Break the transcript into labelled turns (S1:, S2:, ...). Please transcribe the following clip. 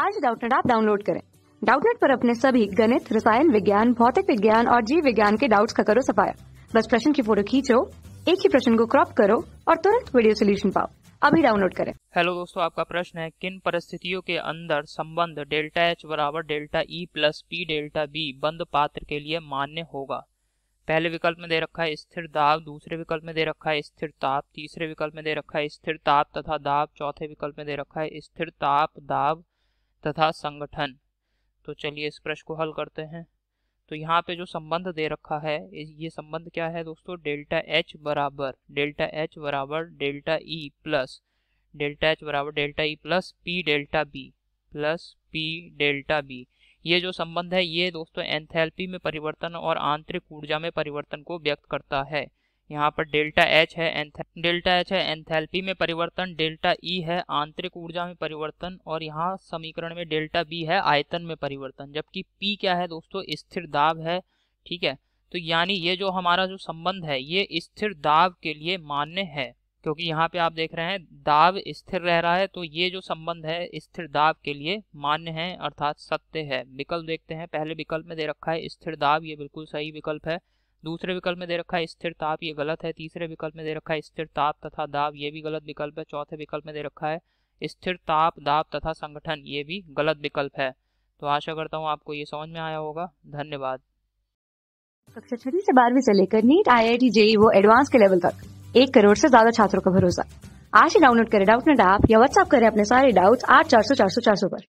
S1: आज डाउटनेट आप डाउनलोड करें डाउटनेट पर अपने सभी गणित रसायन विज्ञान भौतिक विज्ञान और जीव विज्ञान के डाउट्स का करो सफाया बस प्रश्न की फोटो खींचो एक ही प्रश्न को क्रॉप करो और तुरंत वीडियो सोल्यूशन पाओ अभी डाउनलोड करें
S2: हेलो दोस्तों आपका प्रश्न है किन परिस्थितियों के अंदर संबंध डेल्टा एच बराबर delta E plus P delta V बंद पात्र के लिए मान्य होगा पहले विकल्प में दे रखा है स्थिर दाब दूसरे विकल्प में दे रखा है स्थिर ताप तीसरे विकल्प में दे रखा है स्थिर ताप तथा दाब चौथे विकल्प में दे रखा है स्थिर ताप दाब तथा संगठन तो चलिए इस प्रश्न को हल करते हैं तो यहाँ पे जो संबंध दे रखा है ये संबंध क्या है दोस्तों डेल्टा एच बराबर डेल्टा एच बराबर delta E plus delta H बराबर delta E plus P delta V plus P delta V ये जो संबंध है ये दोस्तों एंथैल्पी में परिवर्तन और आंतरिक ऊर्जा में परिवर्तन को व्यक्त करता है यहाँ पर डेल्टा एच है डेल्टा एच है एंथैल्पी में परिवर्तन डेल्टा ई e है आंतरिक ऊर्जा में परिवर्तन और यहाँ समीकरण में डेल्टा बी है आयतन में परिवर्तन जबकि पी क्या है दोस्तों स्थिर दाब है ठीक है तो यानी ये जो हमारा जो संबंध है ये स्थिर दाब के लिए मान्य है क्योंकि यहाँ पे आप देख रहे हैं दाब स्थिर रह रहा है तो ये जो संबंध है स्थिर दाब के लिए मान्य है अर्थात सत्य है विकल्प देखते हैं पहले विकल्प में दे रखा है स्थिर दाब ये बिल्कुल सही विकल्प है दूसरे विकल्प में दे रखा है स्थिर ताप ये गलत है तीसरे विकल्प में दे रखा है स्थिर ताप तथा दाब ये भी गलत विकल्प है चौथे विकल्प में दे रखा है स्थिर ताप दाब तथा संगठन ये भी गलत विकल्प है तो आशा करता हूँ आपको ये समझ में आया होगा धन्यवाद
S1: कक्षा छठी से बारहवीं से लेकर NEET IIT JEE वो एडवांस के लेवल तक एक करोड़ से ज्यादा छात्रों का भरोसा आज ही डाउनलोड करें डाउट नेट ऐप या व्हाट्सअप करें अपने सारे डाउट्स आठ चार सौ चार सौ चार सौ पर